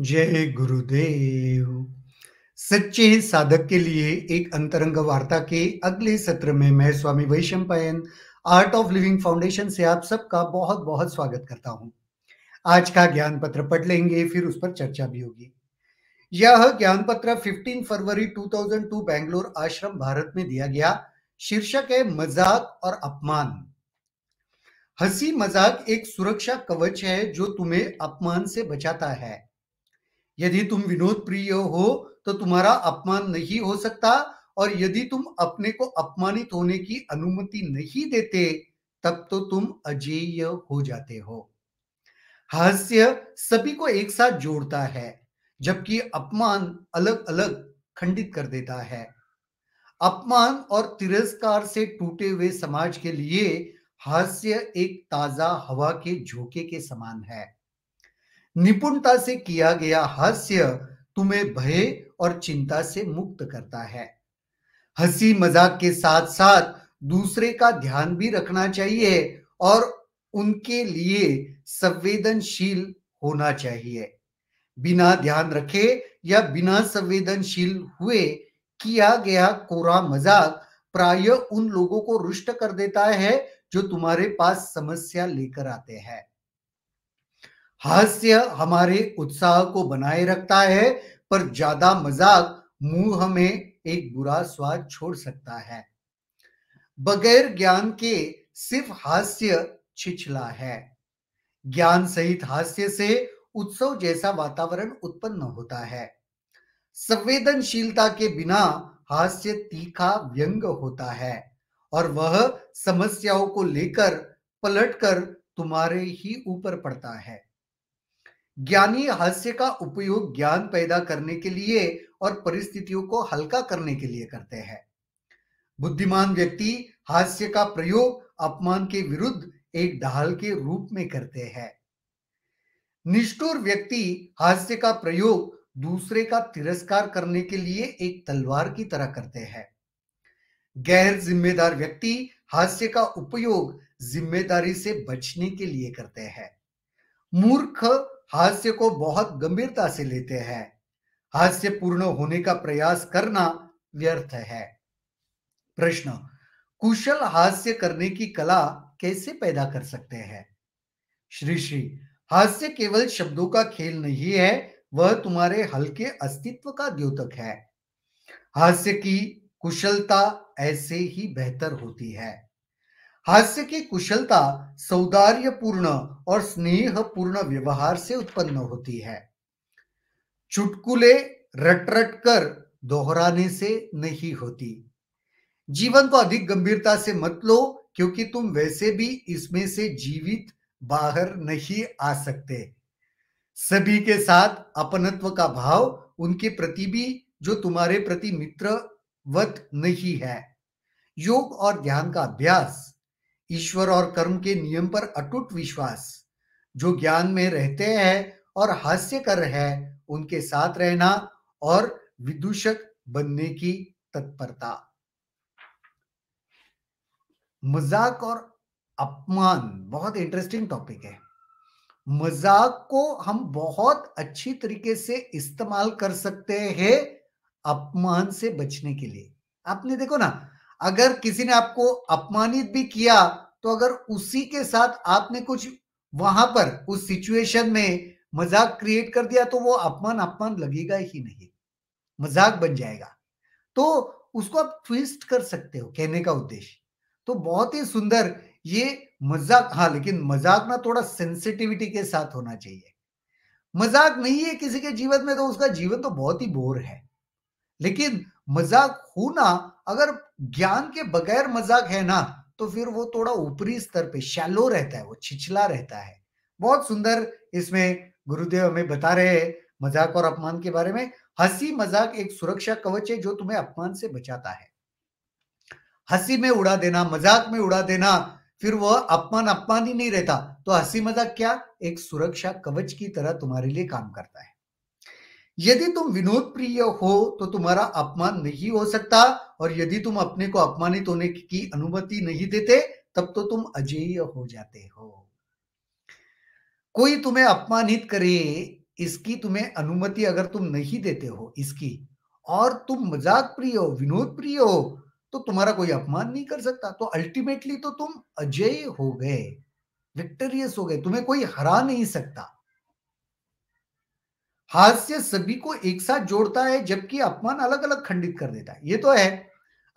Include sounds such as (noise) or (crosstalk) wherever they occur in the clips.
जय गुरुदेव सच्चे साधक के लिए एक अंतरंग वार्ता के अगले सत्र में मैं Swami Vaishampayan art of living foundation से आप सबका बहुत बहुत स्वागत करता हूं आज का ज्ञान पत्र पढ़ लेंगे फिर उस पर चर्चा भी होगी यह ज्ञान पत्र 15 फरवरी 2002 बेंगलोर आश्रम भारत में दिया गया शीर्षक है मजाक और अपमान हंसी मजाक एक सुरक्षा कवच है जो तुम्हें अपमान से बचाता है यदि तुम विनोद प्रिय हो तो तुम्हारा अपमान नहीं हो सकता और यदि तुम अपने को अपमानित होने की अनुमति नहीं देते तब तो तुम अजेय हो जाते हो हास्य सभी को एक साथ जोड़ता है जबकि अपमान अलग अलग खंडित कर देता है अपमान और तिरस्कार से टूटे हुए समाज के लिए हास्य एक ताजा हवा के झोंके के समान है निपुणता से किया गया हास्य तुम्हें भय और चिंता से मुक्त करता है हंसी मजाक के साथ साथ दूसरे का ध्यान भी रखना चाहिए और उनके लिए संवेदनशील होना चाहिए बिना ध्यान रखे या बिना संवेदनशील हुए किया गया कोरा मजाक प्राय उन लोगों को रुष्ट कर देता है जो तुम्हारे पास समस्या लेकर आते हैं हास्य हमारे उत्साह को बनाए रखता है पर ज्यादा मजाक मुंह में एक बुरा स्वाद छोड़ सकता है बगैर ज्ञान के सिर्फ हास्य छिछला है ज्ञान सहित हास्य से उत्सव जैसा वातावरण उत्पन्न होता है संवेदनशीलता के बिना हास्य तीखा व्यंग होता है और वह समस्याओं को लेकर पलटकर तुम्हारे ही ऊपर पड़ता है ज्ञानी हास्य का उपयोग ज्ञान पैदा करने के लिए और परिस्थितियों को हल्का करने के लिए करते हैं बुद्धिमान व्यक्ति हास्य का प्रयोग अपमान के विरुद्ध एक ढाल के रूप में करते हैं निष्ठुर व्यक्ति हास्य का प्रयोग दूसरे का तिरस्कार करने के लिए एक तलवार की तरह करते हैं गैर जिम्मेदार व्यक्ति हास्य का उपयोग जिम्मेदारी से बचने के लिए करते हैं मूर्ख हास्य को बहुत गंभीरता से लेते हैं हास्य पूर्ण होने का प्रयास करना व्यर्थ है प्रश्न कुशल हास्य करने की कला कैसे पैदा कर सकते हैं श्री श्री हास्य केवल शब्दों का खेल नहीं है वह तुम्हारे हल्के अस्तित्व का द्योतक है हास्य की कुशलता ऐसे ही बेहतर होती है हास्य की कुशलता सौदार्यपूर्ण और स्नेहपूर्ण व्यवहार से उत्पन्न होती है चुटकुले रट रट कर दोहराने से नहीं होती जीवन को अधिक गंभीरता से मत लो क्योंकि तुम वैसे भी इसमें से जीवित बाहर नहीं आ सकते सभी के साथ अपनत्व का भाव उनके प्रति भी जो तुम्हारे प्रति मित्रवत नहीं है योग और ध्यान का अभ्यास ईश्वर और कर्म के नियम पर अटूट विश्वास जो ज्ञान में रहते हैं और हास्य कर है उनके साथ रहना और विदूषक बनने की तत्परता मजाक और अपमान बहुत इंटरेस्टिंग टॉपिक है मजाक को हम बहुत अच्छी तरीके से इस्तेमाल कर सकते हैं अपमान से बचने के लिए आपने देखो ना अगर किसी ने आपको अपमानित भी किया तो अगर उसी के साथ आपने कुछ वहां पर उस सिचुएशन में मजाक क्रिएट कर दिया तो वो अपमान अपमान लगेगा ही नहीं मजाक बन जाएगा तो उसको आप ट्विस्ट कर सकते हो कहने का उद्देश्य तो बहुत ही सुंदर ये मजाक हाँ लेकिन मजाक ना थोड़ा सेंसिटिविटी के साथ होना चाहिए मजाक नहीं है किसी के जीवन में तो उसका जीवन तो बहुत ही बोर है लेकिन मजाक होना अगर ज्ञान के बगैर मजाक है ना तो फिर वो थोड़ा ऊपरी स्तर पे शैलो रहता है वो छिछला रहता है बहुत सुंदर इसमें गुरुदेव हमें बता रहे हैं मजाक और अपमान के बारे में हंसी मजाक एक सुरक्षा कवच है जो तुम्हें अपमान से बचाता है हंसी में उड़ा देना मजाक में उड़ा देना फिर वह अपमान अपमान ही नहीं रहता तो हंसी मजाक क्या एक सुरक्षा कवच की तरह तुम्हारे लिए काम करता है यदि तुम विनोद प्रिय हो तो तुम्हारा अपमान नहीं हो सकता और यदि तुम अपने को अपमानित होने की अनुमति नहीं देते तब तो तुम अजेय हो जाते हो कोई तुम्हें अपमानित करे इसकी तुम्हें अनुमति अगर तुम नहीं देते हो इसकी और तुम मजाक प्रिय हो विनोद प्रिय हो तो तुम्हारा कोई अपमान नहीं कर सकता तो अल्टीमेटली तो तुम अजय हो गए विक्टोरियस हो गए तुम्हें कोई हरा नहीं सकता हास्य सभी को एक साथ जोड़ता है जबकि अपमान अलग अलग खंडित कर देता है ये तो है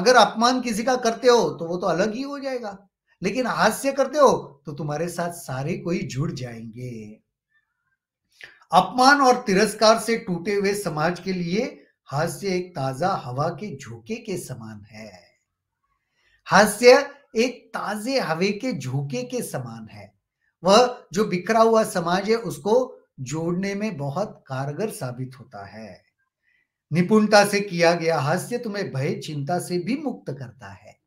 अगर अपमान किसी का करते हो तो वो तो अलग ही हो जाएगा लेकिन हास्य करते हो तो तुम्हारे साथ सारे कोई जुड़ जाएंगे अपमान और तिरस्कार से टूटे हुए समाज के लिए हास्य एक ताजा हवा के झोंके के समान है हास्य एक ताजे हवे के झोंके के समान है वह जो बिखरा हुआ समाज है उसको जोड़ने में बहुत कारगर साबित होता है निपुणता से किया गया हास्य तुम्हें भय चिंता से भी मुक्त करता है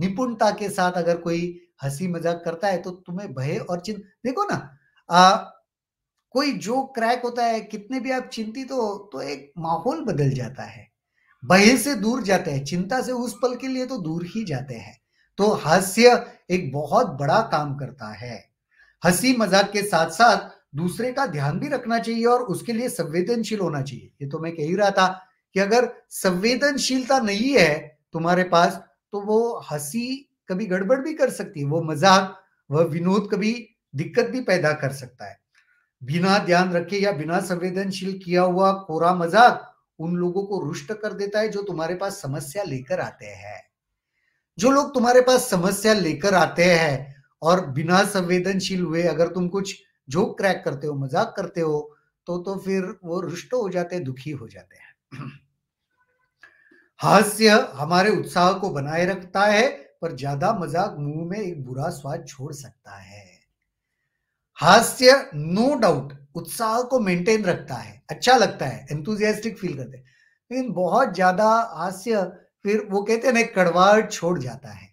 निपुणता के साथ अगर कोई हंसी मजाक करता है तो तुम्हें भय और चिंता देखो ना आ, कोई जो क्रैक होता है कितने भी आप चिंतित हो तो एक माहौल बदल जाता है भय से दूर जाते हैं चिंता से उस पल के लिए तो दूर ही जाते हैं तो हास्य एक बहुत बड़ा काम करता है हंसी मजाक के साथ साथ दूसरे का ध्यान भी रखना चाहिए और उसके लिए संवेदनशील होना चाहिए ये तो मैं कह ही रहा था कि अगर संवेदनशीलता नहीं है तुम्हारे पास तो वो हंसी कभी गड़बड़ भी कर सकती है वो मजाक वह विनोद कभी दिक्कत भी पैदा कर सकता है बिना ध्यान रखे या बिना संवेदनशील किया हुआ कोरा मजाक उन लोगों को रुष्ट कर देता है जो तुम्हारे पास समस्या लेकर आते हैं जो लोग तुम्हारे पास समस्या लेकर आते हैं और बिना संवेदनशील हुए अगर तुम कुछ जोक क्रैक करते हो मजाक करते हो तो तो फिर वो रुष्ट हो जाते हैं दुखी हो जाते हैं हास्य हमारे उत्साह को बनाए रखता है पर ज्यादा मजाक मुंह में एक बुरा स्वाद छोड़ सकता है हास्य नो डाउट उत्साह को मेंटेन रखता है अच्छा लगता है एंथुजियास्टिक फील करते हैं लेकिन बहुत ज्यादा हास्य फिर वो कहते हैं ना कड़वाहट छोड़ जाता है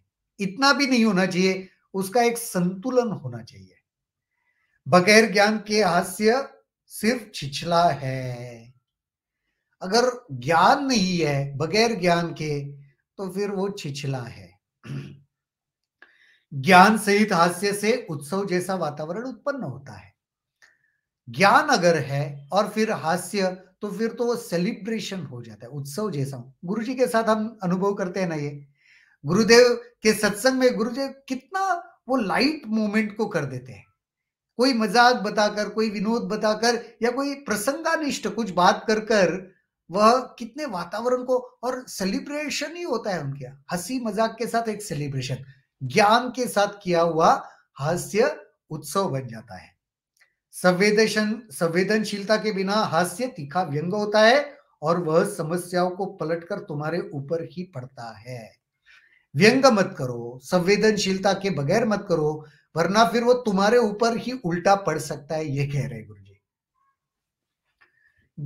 इतना भी नहीं होना चाहिए उसका एक संतुलन होना चाहिए बगैर ज्ञान के हास्य सिर्फ छिछला है अगर ज्ञान नहीं है बगैर ज्ञान के तो फिर वो छिछला है (clears throat) ज्ञान सहित हास्य से उत्सव जैसा वातावरण उत्पन्न होता है ज्ञान अगर है और फिर हास्य तो फिर तो वो सेलिब्रेशन हो जाता है उत्सव जैसा गुरु जी के साथ हम अनुभव करते हैं ना ये गुरुदेव के सत्संग में गुरुदेव कितना वो लाइट मोमेंट को कर देते हैं कोई मजाक बताकर कोई विनोद बताकर या कोई प्रसंगानिष्ट कुछ बात कर कर वह कितने वातावरण को और सेलिब्रेशन ही होता है उनके हंसी मजाक के साथ एक सेलिब्रेशन ज्ञान के साथ किया हुआ हास्य उत्सव बन जाता है संवेदन संवेदनशीलता के बिना हास्य तीखा व्यंग होता है और वह समस्याओं को पलटकर तुम्हारे ऊपर ही पड़ता है व्यंग मत करो संवेदनशीलता के बगैर मत करो वरना फिर वो तुम्हारे ऊपर ही उल्टा पड़ सकता है ये कह रहे गुरु जी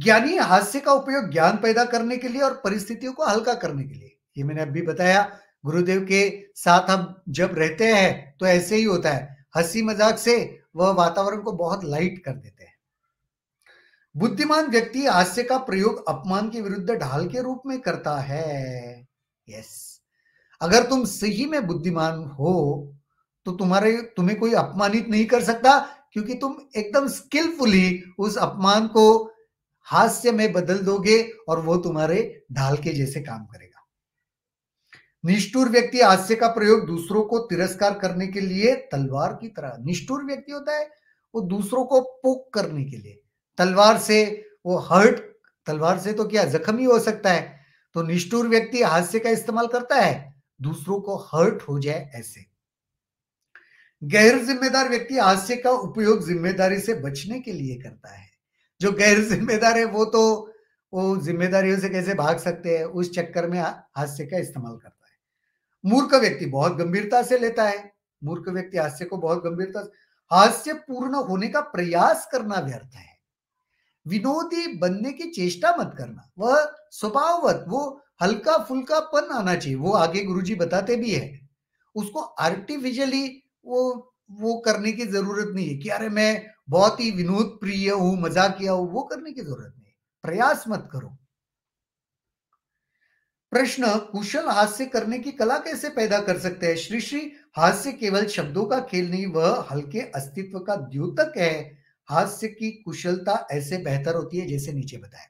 ज्ञानी हास्य का उपयोग ज्ञान पैदा करने के लिए और परिस्थितियों को हल्का करने के लिए ये मैंने अभी बताया गुरुदेव के साथ हम जब रहते हैं तो ऐसे ही होता है हंसी मजाक से वह वातावरण को बहुत लाइट कर देते हैं बुद्धिमान व्यक्ति हास्य का प्रयोग अपमान के विरुद्ध ढाल के रूप में करता है यस अगर तुम सही में बुद्धिमान हो तो तुम्हारे तुम्हें कोई अपमानित नहीं कर सकता क्योंकि तुम एकदम स्किलफुली उस अपमान को हास्य में बदल दोगे और वो तुम्हारे ढाल के जैसे काम करेगा निष्ठुर व्यक्ति हास्य का प्रयोग दूसरों को तिरस्कार करने के लिए तलवार की तरह निष्ठुर व्यक्ति होता है वो दूसरों को पोक करने के लिए तलवार से वो हर्ट तलवार से तो क्या जख्म ही हो सकता है तो निष्ठुर व्यक्ति हास्य का इस्तेमाल करता है दूसरों को हर्ट हो जाए ऐसे गैर जिम्मेदार व्यक्ति हास्य का उपयोग जिम्मेदारी से बचने के लिए करता है जो गैर जिम्मेदार है वो तो वो जिम्मेदारियों से कैसे भाग सकते हैं उस चक्कर में हास्य का इस्तेमाल करता है मूर्ख व्यक्ति बहुत गंभीरता से लेता है मूर्ख व्यक्ति हास्य को बहुत गंभीरता से हास्य पूर्ण होने का प्रयास करना व्यर्थ है विनोदी बनने की चेष्टा मत करना वह स्वभावत वो हल्का फुल्का पन आना चाहिए वो आगे गुरुजी बताते भी है उसको आर्टिफिशियली वो वो करने की जरूरत नहीं है कि अरे मैं बहुत ही विनोद प्रिय हूं किया हूं वो करने की जरूरत नहीं प्रयास मत करो प्रश्न कुशल हास्य करने की कला कैसे पैदा कर सकते हैं श्री श्री हास्य केवल शब्दों का खेल नहीं वह हल्के अस्तित्व का द्योतक है हास्य की कुशलता ऐसे बेहतर होती है जैसे नीचे बताया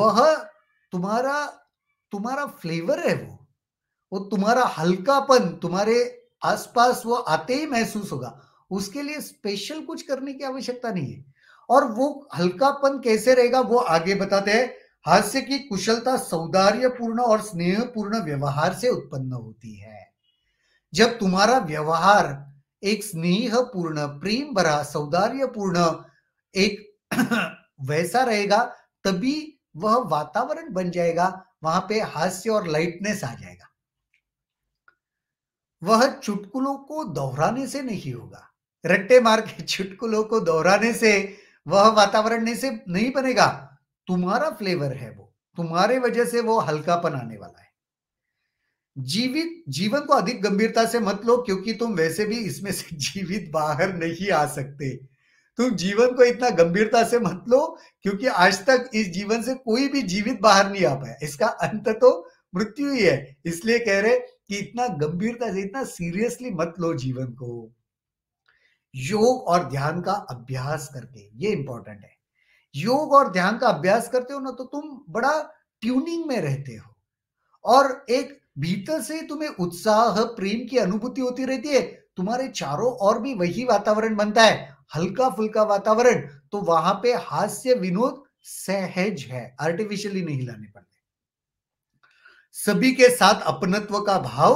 वह तुम्हारा तुम्हारा फ्लेवर है वो वो तुम्हारा हल्कापन तुम्हारे आसपास वो आते ही महसूस होगा उसके लिए स्पेशल कुछ करने की आवश्यकता नहीं है और वो हल्कापन कैसे रहेगा वो आगे बताते हैं हास्य की कुशलता पूर्ण और पूर्ण व्यवहार से उत्पन्न होती है जब तुम्हारा व्यवहार एक स्नेहपूर्ण प्रेम भरा पूर्ण एक (clears throat) वैसा रहेगा तभी वह वातावरण बन जाएगा वहां पे हास्य और लाइटनेस आ जाएगा वह चुटकुलों को दोहराने से नहीं होगा रट्टे मार के चुटकुलों को दोहराने से वह वातावरण से नहीं बनेगा तुम्हारा फ्लेवर है वो तुम्हारे वजह से वो हल्कापन आने वाला है जीवित जीवन को अधिक गंभीरता से मत लो क्योंकि तुम वैसे भी इसमें से (laughs) जीवित बाहर नहीं आ सकते तुम जीवन को इतना गंभीरता से मत लो क्योंकि आज तक इस जीवन से कोई भी जीवित बाहर नहीं आ पाया इसका अंत तो मृत्यु ही है इसलिए कह रहे कि इतना गंभीरता से इतना सीरियसली मत लो जीवन को योग और ध्यान का अभ्यास करके ये इंपॉर्टेंट है योग और ध्यान का अभ्यास करते हो ना तो तुम बड़ा ट्यूनिंग में रहते हो और एक भीतर से तुम्हें उत्साह प्रेम की अनुभूति होती रहती है तुम्हारे चारों और भी वही वातावरण बनता है हल्का फुल्का वातावरण तो वहां पे हास्य विनोद सहज है आर्टिफिशियली नहीं लाने पड़ते सभी के साथ अपनत्व का भाव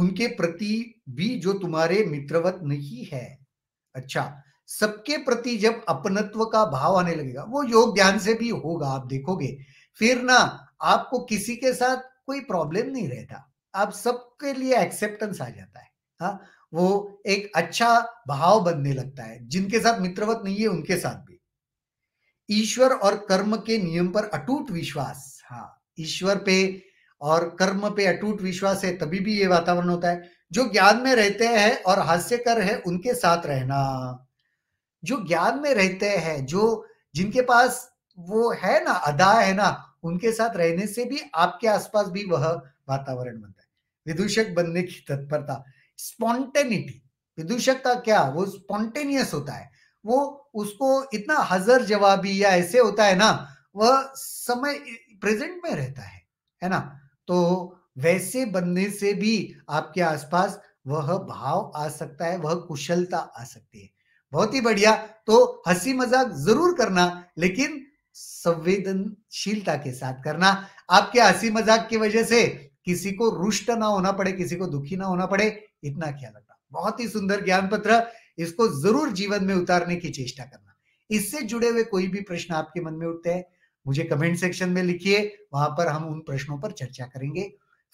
उनके प्रति भी जो तुम्हारे मित्रवत नहीं है अच्छा सबके प्रति जब अपनत्व का भाव आने लगेगा वो योग ध्यान से भी होगा आप देखोगे फिर ना आपको किसी के साथ कोई प्रॉब्लम नहीं रहता आप सबके लिए एक्सेप्टेंस आ जाता है हा वो एक अच्छा भाव बनने लगता है जिनके साथ मित्रवत नहीं है उनके साथ भी ईश्वर और कर्म के नियम पर अटूट विश्वास हाँ ईश्वर पे और कर्म पे अटूट विश्वास है तभी भी ये वातावरण होता है जो ज्ञान में रहते हैं और हास्यकर है उनके साथ रहना जो ज्ञान में रहते हैं जो जिनके पास वो है ना अदा है ना उनके साथ रहने से भी आपके आसपास भी वह वातावरण बनता है विदूषक बनने की तत्परता स्पॉन्टेनिटी विदूषक का क्या वो स्पॉन्टेनियस होता है वो उसको इतना हजर जवाबी या ऐसे होता है ना वह समय प्रेजेंट में रहता है है ना तो वैसे बनने से भी आपके आसपास वह भाव आ सकता है वह कुशलता आ सकती है बहुत ही बढ़िया तो हंसी मजाक जरूर करना लेकिन संवेदनशीलता के साथ करना आपके हंसी मजाक की वजह से किसी को रुष्ट ना होना पड़े किसी को दुखी ना होना पड़े इतना ख्याल रखना बहुत ही सुंदर ज्ञान पत्र इसको जरूर जीवन में उतारने की चेष्टा करना इससे जुड़े हुए कोई भी प्रश्न आपके मन में उठते हैं मुझे कमेंट सेक्शन में लिखिए वहां पर हम उन प्रश्नों पर चर्चा करेंगे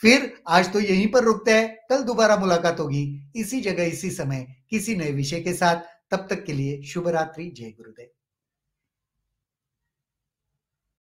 फिर आज तो यहीं पर रुकते हैं कल दोबारा मुलाकात होगी इसी जगह इसी समय किसी नए विषय के साथ तब तक के लिए शुभ रात्रि जय गुरुदेव